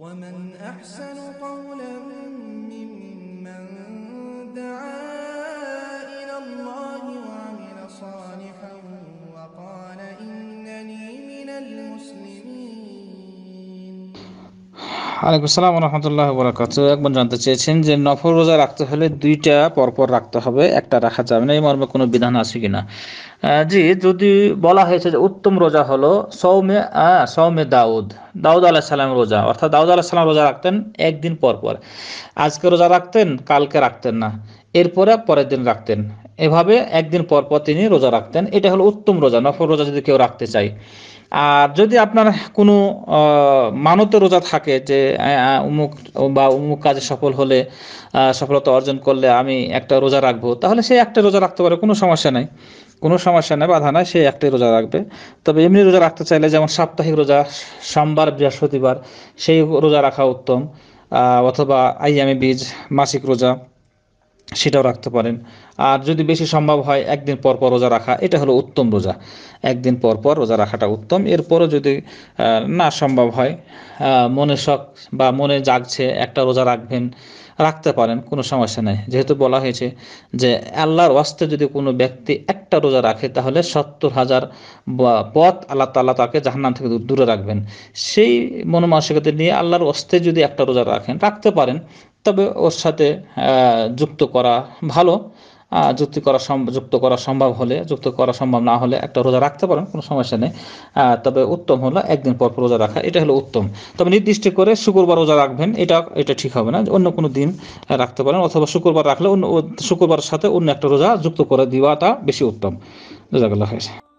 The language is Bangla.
ومن أحسن قولا ممن আলাইকুম সালাম রহমতুল্লাহ বরাকাত একবার জানতে চেয়েছেন যে নফর রোজা রাখতে হলে দুইটা পরপর রাখতে হবে একটা রাখা যাবে না এই মর্মে কোনো বিধান আছে কিনা জি যদি বলা হয়েছে যে উত্তম রোজা হলো সৌমে সৌমে দাউদ দাউদ আলাহ সালাম রোজা অর্থাৎ দাউদ আলাহ সালাম রোজা রাখতেন একদিন পরপর আজকে রোজা রাখতেন কালকে রাখতেন না এরপরে পরের দিন রাখতেন এভাবে একদিন পরপর তিনি রোজা রাখতেন এটা হলো উত্তম রোজা নফর রোজা যদি কেউ রাখতে চায় আর যদি আপনার কোনো মানতে রোজা থাকে যে উমুক বা উমুক কাজে সফল হলে সফলতা অর্জন করলে আমি একটা রোজা রাখবো তাহলে সে একটা রোজা রাখতে পারে কোনো সমস্যা নাই কোনো সমস্যা নাই বাধা নাই সে একটাই রোজা রাখবে তবে এমনি রোজা রাখতে চাইলে যেমন সাপ্তাহিক রোজা সোমবার বৃহস্পতিবার সেই রোজা রাখা উত্তম অথবা আইয়ামি বীজ মাসিক রোজা সেটাও রাখতে পারেন আর যদি বেশি সম্ভব হয় একদিন পর পর রোজা রাখা এটা হলো উত্তম রোজা একদিন পর পর রোজা রাখাটা উত্তম এরপরও যদি না সম্ভব হয় মনে শখ বা মনে জাগছে একটা রোজা রাখবেন রাখতে পারেন কোনো সমস্যা নেই যেহেতু বলা হয়েছে যে আল্লাহর অস্তে যদি কোনো ব্যক্তি একটা রোজা রাখে তাহলে সত্তর হাজার পথ আল্লাহ তাল্লাহ তাকে জাহান্নাম থেকে দূরে রাখবেন সেই মনমানসিকতা নিয়ে আল্লাহর অস্তে যদি একটা রোজা রাখেন রাখতে পারেন তবে ওর সাথে যুক্ত করা ভালো যুক্ত করা যুক্ত করা সম্ভব হলে যুক্ত করা সম্ভব না হলে একটা রোজা রাখতে পারেন কোনো সমস্যা নেই তবে উত্তম হলো একদিন পর পর রোজা রাখা এটা হলো উত্তম তবে নির্দিষ্ট করে শুক্রবার রোজা রাখবেন এটা এটা ঠিক হবে না অন্য কোনো দিন রাখতে পারেন অথবা শুক্রবার রাখলে অন্য শুক্রবার সাথে অন্য একটা রোজা যুক্ত করে দেওয়াটা বেশি উত্তম রোজাগুলো হয়েছে